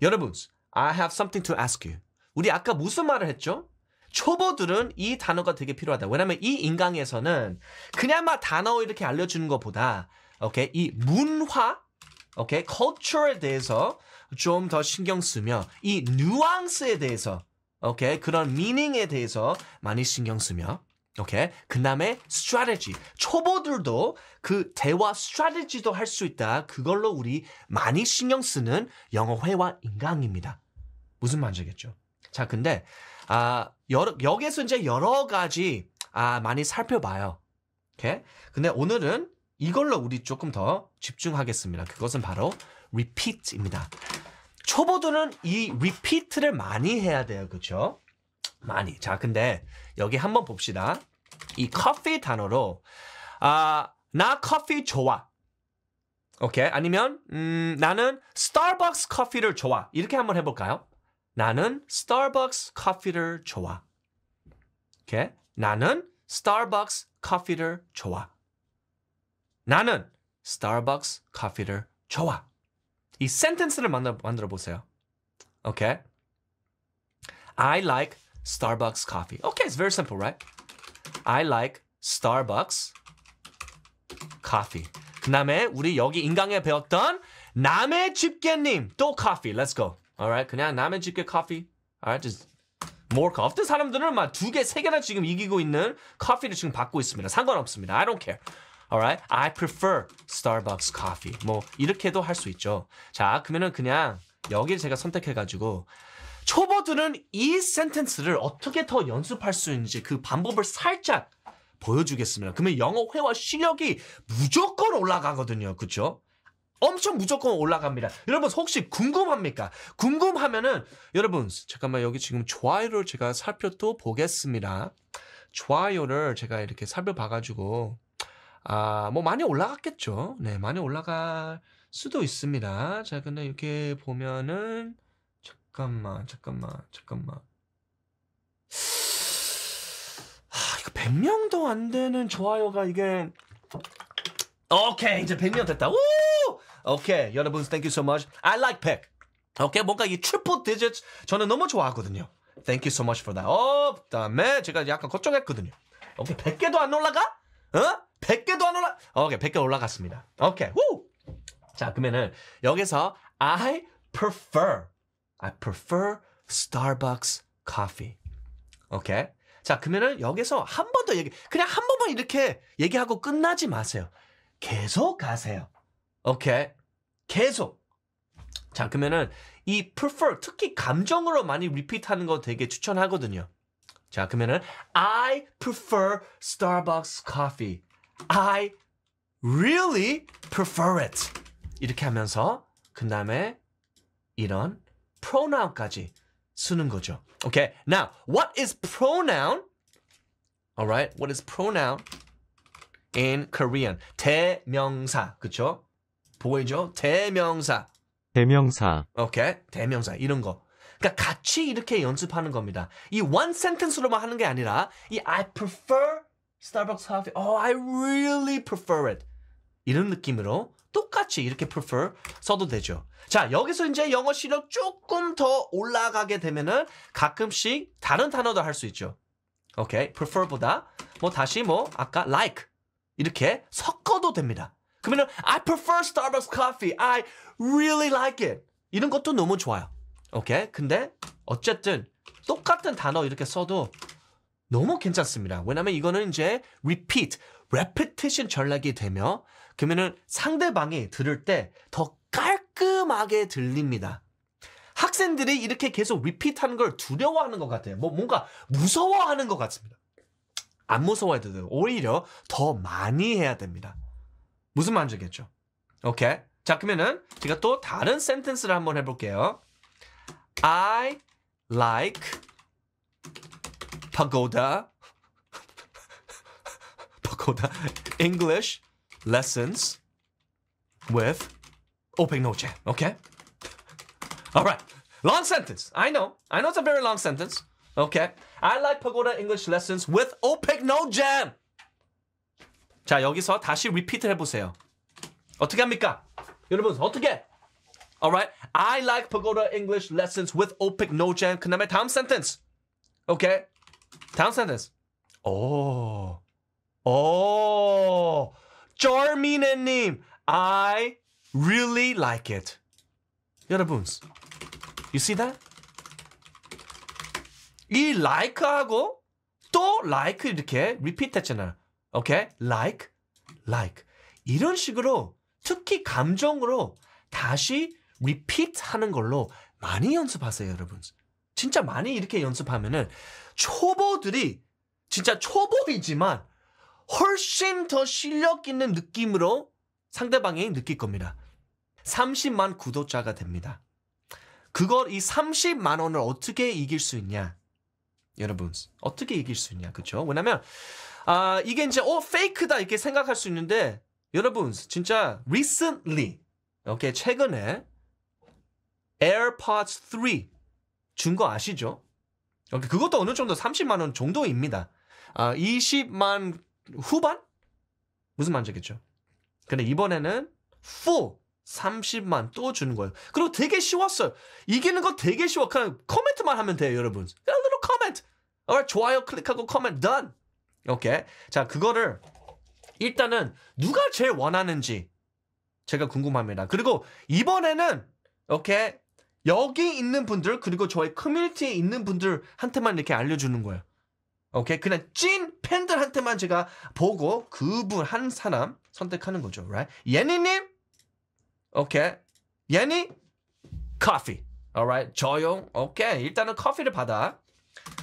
[SPEAKER 1] 여러분 I have something to ask you. 우리 아까 무슨 말을 했죠? 초보들은 이 단어가 되게 필요하다. 왜냐면 이 인강에서는 그냥 막 단어 이렇게 알려주는 것보다 오케이 이 문화 오케이 c u 에 대해서 좀 더 신경 쓰며 이 뉘앙스에 대해서 오케이 그런 미닝에 대해서 많이 신경 쓰며 오케이. 그 다음에 strategy. 초보들도 그 대화 strategy도 할 수 있다. 그걸로 우리 많이 신경 쓰는 영어 회화 인강입니다. 무슨 말인지겠죠? 자, 근데 아 여러, 여기에서 이제 여러 가지 아 많이 살펴봐요. 오케이. 근데 오늘은 이걸로 우리 조금 더 집중하겠습니다. 그것은 바로 repeat입니다. 초보들은 이 repeat를 많이 해야 돼요. 그렇죠? 많이. 자, 근데 여기 한번 봅시다. 이 커피 단어로 아, 나 커피 좋아. 오케이. 아니면 음, 나는 스타벅스 커피를 좋아. 이렇게 한번 해 볼까요? 나는 스타벅스 커피를 좋아. 오케이. 나는 스타벅스 커피를 좋아. 나는 스타벅스 커피를 좋아. 이 센텐스를 만들어, 보세요. 오케이. I like Starbucks coffee. Okay, it's very simple, right? I like Starbucks coffee. 그 다음에 우리 여기 인강에 배웠던 남의 집게님 또 c o Let's go. Alright, 그냥 남의 집게 c o Alright, just more coffee. 어떤 사람들은 막두 개, 세 개나 지금 이기고 있는 커피를 지금 받고 있습니다. 상관없습니다. I don't care. Alright, I prefer Starbucks coffee. 뭐 이렇게도 할 수 있죠. 자, 그러면은 그냥 여기를 제가 선택해가지고 초보들은 이 센텐스를 어떻게 더 연습할 수 있는지 그 방법을 살짝 보여주겠습니다. 그러면 영어 회화 실력이 무조건 올라가거든요. 그렇죠? 엄청 무조건 올라갑니다. 여러분 혹시 궁금합니까? 궁금하면은 여러분 잠깐만 여기 지금 좋아요를 제가 살펴도 보겠습니다. 좋아요를 제가 이렇게 살펴봐가지고 아뭐 많이 올라갔겠죠. 네 많이 올라갈 수도 있습니다. 자 근데 이렇게 보면은 잠깐만 잠깐만 잠깐만 아 이거 100명도 안 되는 좋아요가 이게 오케이 이제 100명 됐다 오 오케이 여러분 thank you so much I like pack. 오케이 뭔가 이 트리플 디짓 저는 너무 좋아하거든요 thank you so much for that 어 그다음에 제가 약간 걱정했거든요 오케이 100개도 안 올라가? 어? 100개도 안 올라 오케이 100개 올라갔습니다 오케이 후! 자 그러면은 여기서 I prefer I prefer Starbucks coffee. 오케이? Okay? 자, 그러면은 여기서 한 번 더 얘기, 그냥 한 번만 이렇게 얘기하고 끝나지 마세요. 계속 가세요. 오케이? Okay? 계속. 자, 그러면은 이 prefer, 특히 감정으로 많이 repeat 하는 거 되게 추천하거든요. 자, 그러면은 I prefer Starbucks coffee. I really prefer it. 이렇게 하면서 그 다음에 이런 pronoun까지 쓰는 거죠. Okay. Now, what is pronoun? All right. What is pronoun in Korean? 대명사. 그쵸? 보이죠? 대명사. 대명사. Okay. 대명사. 이런 거. 그러니까 같이 이렇게 연습하는 겁니다. 이 one sentence로만 하는 게 아니라 이 I prefer Starbucks coffee. Oh, I really prefer it. 이런 느낌으로 똑같이 이렇게 prefer 써도 되죠. 자, 여기서 이제 영어 실력 조금 더 올라가게 되면은 가끔씩 다른 단어도 할 수 있죠. 오케이, prefer보다 뭐 다시 뭐 아까 like 이렇게 섞어도 됩니다. 그러면은 I prefer Starbucks coffee. I really like it. 이런 것도 너무 좋아요. 오케이, 근데 어쨌든 똑같은 단어 이렇게 써도 너무 괜찮습니다. 왜냐면 이거는 이제 repeat, repetition 전략이 되며 그러면은 상대방이 들을 때 더 깔끔하게 들립니다. 학생들이 이렇게 계속 리핏하는 걸 두려워하는 것 같아요. 뭐 뭔가 무서워하는 것 같습니다. 안 무서워해도 돼요. 오히려 더 많이 해야 됩니다. 무슨 말인지 겠죠 오케이. 자 그러면은 제가 또 다른 센텐스를 한번 해볼게요. I like pagoda. (laughs) pagoda English lessons with open jam, okay? All right, long sentence. I know, I know it's a very long sentence. Okay, I like pagoda English lessons with OPEC no jam. 자 여기서 다시 repeat 해보세요. 어떻게 합니까? 여러분 어떻게? Alright, I like pagoda English lessons with OPEC no jam. 그 다음에 다음 sentence. Okay, 다음 sentence. 오, oh. 오. Oh. 쩔미네님, I really like it. 여러분, you see that? 이 like하고 또 like 이렇게 repeat 했잖아. 오케이? like, like. 이런 식으로 특히 감정으로 다시 repeat 하는 걸로 많이 연습하세요, 여러분. 진짜 많이 이렇게 연습하면은 초보들이 진짜 초보이지만 훨씬 더 실력 있는 느낌으로 상대방이 느낄 겁니다. 30만 구독자가 됩니다. 그걸 이 30만 원을 어떻게 이길 수 있냐? 여러분, 어떻게 이길 수 있냐? 그쵸? 왜냐면, 아, 이게 이제, 어, 페이크다! 이렇게 생각할 수 있는데, 여러분, 진짜, recently, 오케이, 최근에, AirPods 3 준 거 아시죠? 이렇게 그것도 어느 정도 30만 원 정도입니다. 아, 20만 후반? 무슨 만족이죠? 근데 이번에는 full 30만 또 주는 거예요. 그리고 되게 쉬웠어요. 이기는 거 되게 쉬워. 그냥 코멘트만 하면 돼요, 여러분. 그냥 little comment. Alright, 좋아요 클릭하고 comment done. 오케이. 자, 그거를 일단은 누가 제일 원하는지 제가 궁금합니다. 그리고 이번에는 오케이. 여기 있는 분들 그리고 저희 커뮤니티에 있는 분들한테만 이렇게 알려주는 거예요. 오케이 그냥 찐 팬들한테만 제가 보고 그분 한 사람 선택하는 거죠, right? 예니님, 오케이 예니 커피, alright 저용, 오케이 일단은 커피를 받아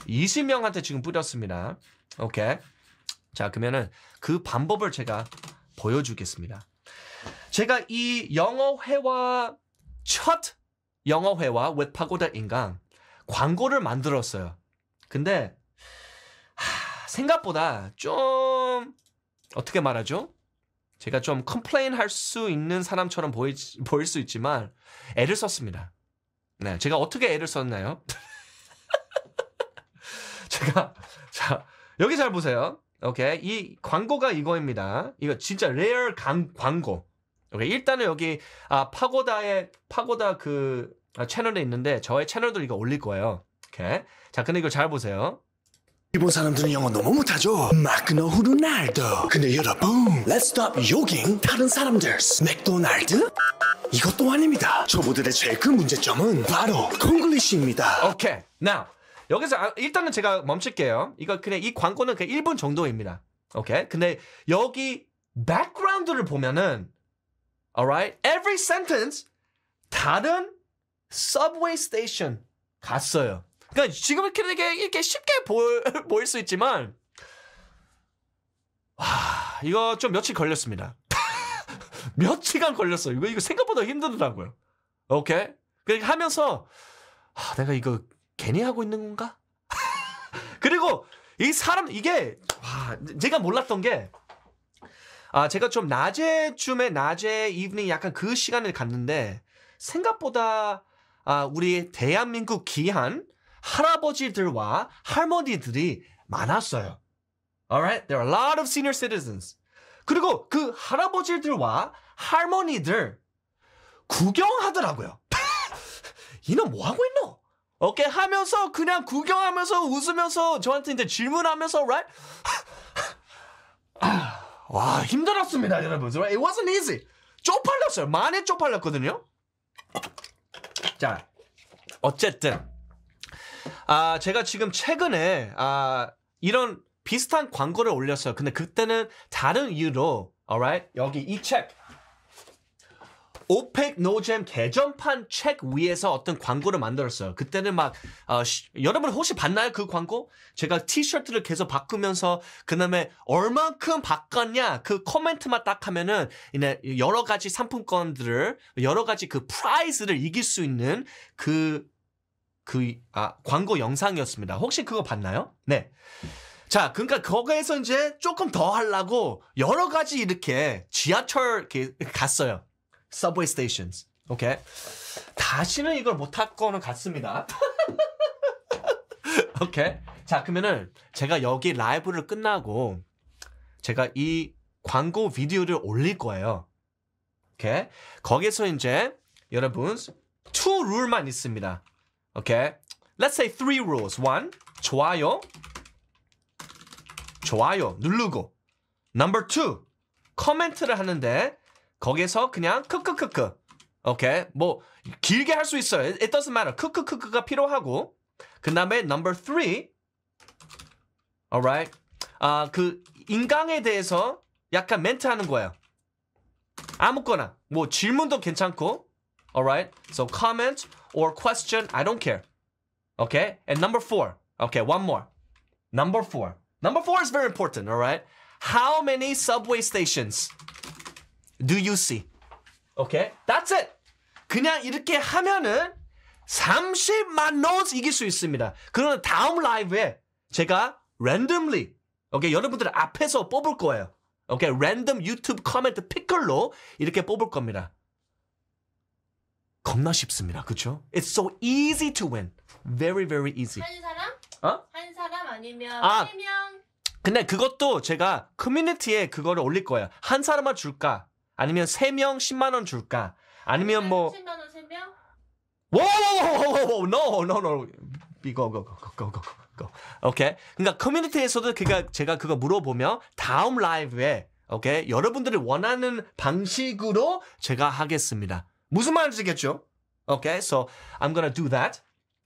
[SPEAKER 1] 20명한테 지금 뿌렸습니다, 오케이 자 그러면은 그 방법을 제가 보여주겠습니다. 제가 이 영어 회화 첫 영어 회화 웹 파고다 인강 광고를 만들었어요. 근데 생각보다 좀 어떻게 말하죠? 제가 좀 컴플레인 할 수 있는 사람처럼 보이, 보일 수 있지만 애를 썼습니다. 네, 제가 어떻게 애를 썼나요? (laughs) 제가 자 여기 잘 보세요. 오케이 이 광고가 이거입니다. 이거 진짜 레어 강, 광고. 오케이 일단은 여기 아 파고다의 파고다 그 아, 채널에 있는데 저의 채널도 이거 올릴 거예요. 오케이 자 근데 이걸 잘 보세요. 일본 사람들은 영어 너무 못하죠? 마크노 후루날드 근데 여러분 Let's stop o g g i n g 다른 사람들 맥도날드? 이것도 아닙니다 초보들의 제일 큰 문제점은 바로 콩글리시입니다 오케이 okay, now 여기서 아, 일단은 제가 멈출게요 이거 그냥 이 광고는 그냥 1분 정도입니다 오케이 okay? 근데 여기 백그라운드를 보면은 alright every sentence 다른 subway station 갔어요 그러니까 지금 이렇게 이렇게 쉽게 보, 보일 (laughs) 수 있지만 와 이거 좀 며칠 걸렸습니다. (laughs) 몇시간 걸렸어요. 이거 이거 생각보다 힘들더라고요. 오케이. 그러니까 하면서 아, 내가 이거 괜히 하고 있는 건가? (laughs) 그리고 이 사람 이게 와 제가 몰랐던 게 아, 제가 좀 낮에쯤에 낮에 이브닝 약간 그 시간을 갔는데 생각보다 아, 우리 대한민국 기한 할아버지들과 할머니들이 많았어요. Alright? There are a lot of senior citizens. 그리고 그 할아버지들과 할머니들 구경하더라고요. (laughs) 이놈 뭐 하고 있노? 오케이 okay? 하면서 그냥 구경하면서 웃으면서 저한테 이제 질문하면서 right? (laughs) 와 힘들었습니다 여러분. It wasn't easy. 쪽팔렸어요. 많이 쪽팔렸거든요. 자 어쨌든 아, 제가 지금 최근에 아, 이런 비슷한 광고를 올렸어요. 근데 그때는 다른 이유로 alright? 여기 이 책. 오펙 노잼 개전판 책 위에서 어떤 광고를 만들었어요. 그때는 막 어, 시, 여러분 혹시 봤나요 그 광고? 제가 티셔츠를 계속 바꾸면서 그다음에 얼만큼 바꿨냐 그 코멘트만 딱 하면은 이제 여러 가지 상품권들을 여러 가지 그 프라이즈를 이길 수 있는 그 그, 아, 광고 영상이었습니다. 혹시 그거 봤나요? 네. 자, 그러니까 거기에서 이제 조금 더 하려고 여러 가지 이렇게 지하철 이렇게 갔어요. 서브웨이 스테이션스. 오케이. 다시는 이걸 못할 거는 같습니다. (laughs) 오케이. 자, 그러면은 제가 여기 라이브를 끝나고 제가 이 광고 비디오를 올릴 거예요. 오케이. 거기서 이제 여러분 투 룰만 있습니다. Okay. Let's say three rules. One, 좋아요. 좋아요 누르고. Number two, 커멘트를 하는데 거기서 그냥 크크크크. 오케이. 뭐 길게 할 수 있어요. It doesn't matter. 크크크크가 필요하고. 그다음에 number three. Alright. 아, 그 인강에 대해서 약간 멘트 하는 거예요. 아무거나 뭐 질문도 괜찮고 All right. So comment or question. I don't care. Okay. And number four. Okay. One more. Number four. Number four is very important. All right. How many subway stations do you see? Okay. That's it. 그냥 이렇게 하면은 30만 노즈 이길 수 있습니다. 그러면 다음 라이브에 제가 randomly, okay, 여러분들 앞에서 뽑을 거예요. okay, random YouTube comment picker로 이렇게 뽑을 겁니다. 겁나 쉽습니다. 그렇 It's so easy to win. Very very easy. 한 사람? 어? 한 사람 아니면 아. 세 명? 근데 그것도 제가 커뮤니티에 그거를 올릴 거예요. 한 사람만 줄까? 아니면 세명 10만 원 줄까? 아니면 뭐 10만 원세 명? 워워워워워 no no no go go go go go go 오케이 그러니까 커뮤니티에서도 그가 제가 그거 물어보면 다음 라이브에 오케이 okay? 여러분들이 원하는 방식으로 제가 하겠습니다 무슨 말인지 알겠죠? Okay, so I'm gonna do that.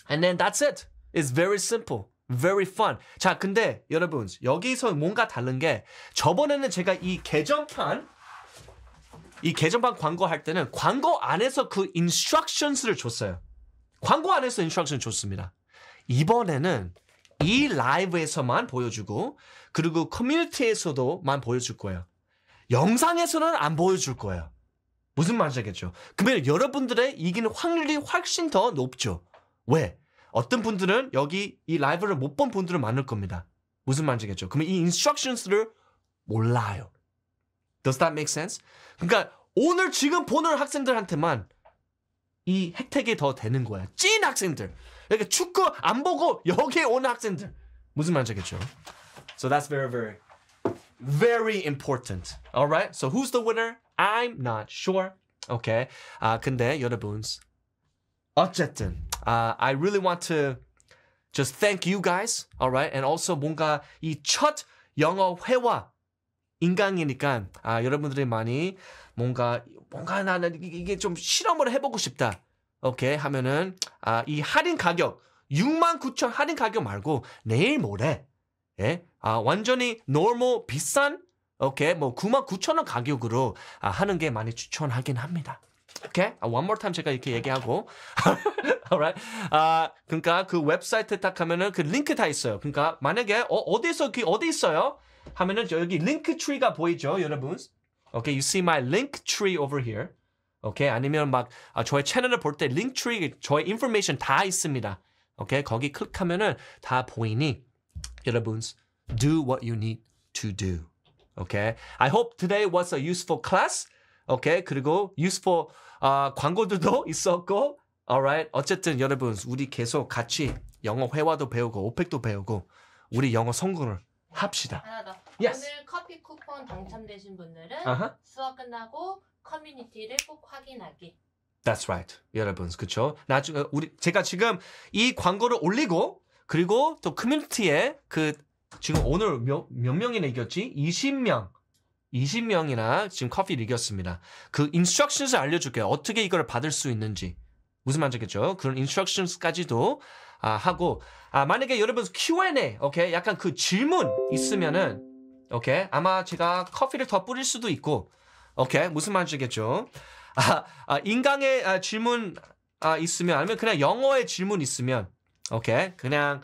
[SPEAKER 1] And then that's it. It's very simple. Very fun. 자, 근데 여러분, 여기서 뭔가 다른 게 저번에는 제가 이계정판이계정판 광고 할 때는 광고 안에서 그 인스트럭션스를 줬어요. 광고 안에서 인스트럭션 줬습니다. 이번에는 이 라이브에서만 보여주고 그리고 커뮤니티에서도만 보여줄 거예요. 영상에서는 안 보여줄 거예요. 무슨 말인겠죠 그러면 여러분들의 이기는 확률이 훨씬 더 높죠. 왜? 어떤 분들은 여기 이 라이브를 못 본 분들을 많을 겁니다. 무슨 말인겠죠 그러면 이 instructions를 몰라요. Does that make sense? 그러니까 오늘 지금 보는 학생들한테만 이 혜택이 더 되는 거야. 찐 학생들. 그러니까 축구 안 보고 여기 오는 학생들. 무슨 말인겠죠 So that's very very very important. a l right? So who's the winner? I'm not sure. 오케이. 아 근데 여러분 어쨌든 uh, I really want to just thank you guys. Alright. And also 뭔가 이 첫 영어 회화 인강이니까 아 여러분들이 많이 뭔가 뭔가 나는 이게 좀 실험을 해보고 싶다. 오케이 하면은 아이 할인 가격 6만 9천 할인 가격 말고 내일 모레 예? 아 완전히 n o 비싼 오케이 뭐 9만 9천 원 가격으로 아, 하는 게 많이 추천하긴 합니다. 오케이 o 아, one more time 제가 이렇게 얘기하고 (laughs) alright 아 그러니까 그 웹사이트 딱 하면은 그 링크 다 있어요. 그러니까 만약에 어, 어디서 그 어디 있어요? 하면은 여기 링크 트리가 보이죠, 여러분? o k a you see my link tree over here. 오케이 okay? 아니면 막 아, 저의 채널을 볼 때 링크 트리 저의 인포메이션 다 있습니다. 오케이 okay? 거기 클릭하면은 다 보이니 여러분 do what you need to do. Okay. I hope today was a useful class. Okay. 그리고 useful u 아, 광고들도 (laughs) 있었고. Alright. 어쨌든 여러분 우리 계속 같이 영어 회화도 배우고 오펙도 배우고 우리 영어 성공을 합시다. 하나 더. Yes. 오늘 커피 쿠폰 당첨되신 분들은 uh-huh. 수업 끝나고 커뮤니티를 꼭 확인하기. That's right. 여러분, 그쵸? 나중에 우리 제가 지금 이 광고를 올리고 그리고 또 커뮤니티에 그 지금 오늘 몇, 몇 명이나 이겼지? 20명. 20명이나 지금 커피를 이겼습니다. 그 인스트럭션을 알려줄게요. 어떻게 이걸 받을 수 있는지. 무슨 말인지겠죠? 그런 인스트럭션까지도 아, 하고 아 만약에 여러분 Q&A 오케이 약간 그 질문 있으면은 오케이 아마 제가 커피를 더 뿌릴 수도 있고 오케이 무슨 말인지겠죠? 아, 아 인강의 아, 질문 아 있으면 아니면 그냥 영어의 질문 있으면 오케이 그냥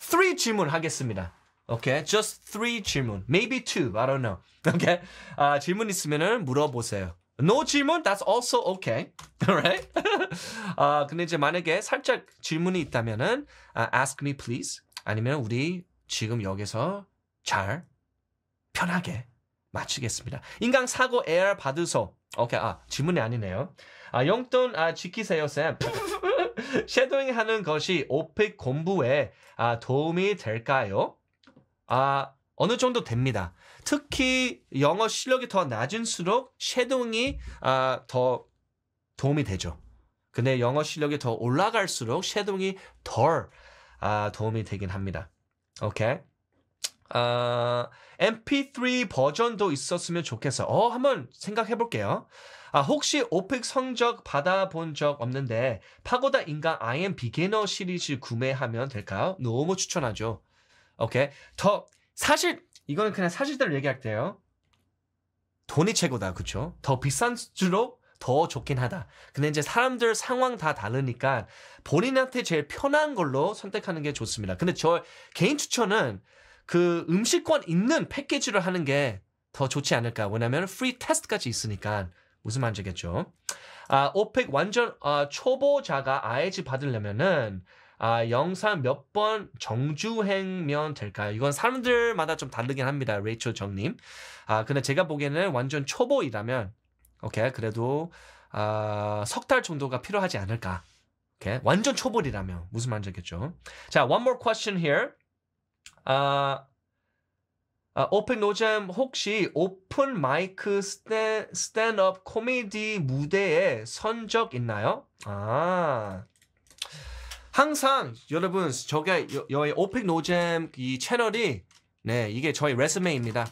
[SPEAKER 1] 3 질문 하겠습니다. Okay, just three 질문. Maybe two. I don't know. (laughs) Okay. 아, 질문 있으면 물어보세요. No 질문, that's also okay. (laughs) Alright? (laughs) 아, 근데 이제 만약에 살짝 질문이 있다면은 u 아, ask me please. 아니면 우리 지금 여기서 잘 편하게 마치겠습니다. 인강 사고 에 r 받으소. 오케이, 아, 질문이 아니네요. 아, 용돈 아, 지키세요, 쌤. 섀도잉 하는 것이 오픽 공부에 아, 도움이 될까요? 아, 어느 정도 됩니다. 특히 영어 실력이 더 낮은수록 쉐도잉이 아, 더 도움이 되죠. 근데 영어 실력이 더 올라갈수록 쉐도잉이 덜 아, 도움이 되긴 합니다. 오케이. 아, MP3 버전도 있었으면 좋겠어. 어, 한번 생각해 볼게요. 아, 혹시 오픽 성적 받아본 적 없는데 파고다 인간 I am b e 시리즈 구매하면 될까요? 너무 추천하죠. 오케이. 더 사실 이거는 그냥 사실대로 얘기할 때요. 돈이 최고다, 그쵸? 더 비싼 수로 더 좋긴 하다. 근데 이제 사람들 상황 다 다르니까 본인한테 제일 편한 걸로 선택하는 게 좋습니다. 근데 저 개인 추천은 그 음식권 있는 패키지를 하는 게 더 좋지 않을까. 왜냐면 프리 테스트까지 있으니까 무슨 말인지 겠죠 아, 오펙 완전 아, 초보자가 아이지 받으려면은 아, 영상 몇 번 정주행면 될까요? 이건 사람들마다 좀 다르긴 합니다. 레이첼 정님. 아, 근데 제가 보기에는 완전 초보이라면, 오케이, 그래도, 아, 석달 정도가 필요하지 않을까. 오케이, 완전 초보이라면. 무슨 말인지 알겠죠? 자, one more question here. 아, 아, 오픈 노잼 혹시 오픈 마이크 스탠, 스탠업 코미디 무대에 선적 있나요? 아, 항상 여러분 저게 여, 의 오픽 노잼 이 채널이 네 이게 저희 레스메입니다.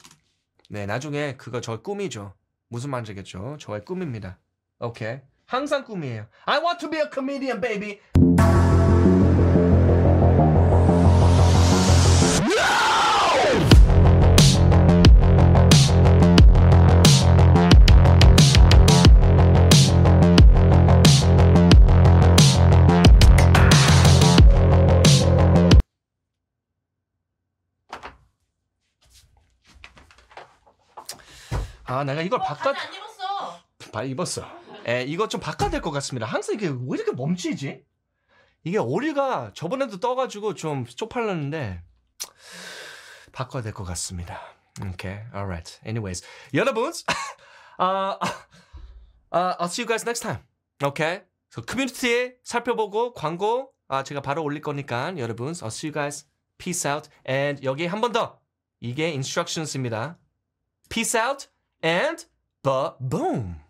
[SPEAKER 1] 네 나중에 그거 저의 꿈이죠. 무슨 말인지 겠죠 저의 꿈입니다. 오케이. 항상 꿈이에요. I want to be a comedian, baby. 아 내가 이걸 바깥 안 입었어. 바 입었어. 에 이거 좀 바꿔야 될 것 같습니다. 항상 이게 왜 이렇게 멈추지? 이게 오리가 저번에도 떠가지고 좀 쪽팔렸는데 바꿔야 될 것 같습니다. Okay, alright. Anyways, 여러분, uh, uh, I'll see you guys next time. Okay. So community 살펴보고 광고 아, 제가 바로 올릴 거니까 여러분, I'll see you guys. Peace out. And 여기 한 번 더. 이게 instructions입니다. Peace out. and ba boom.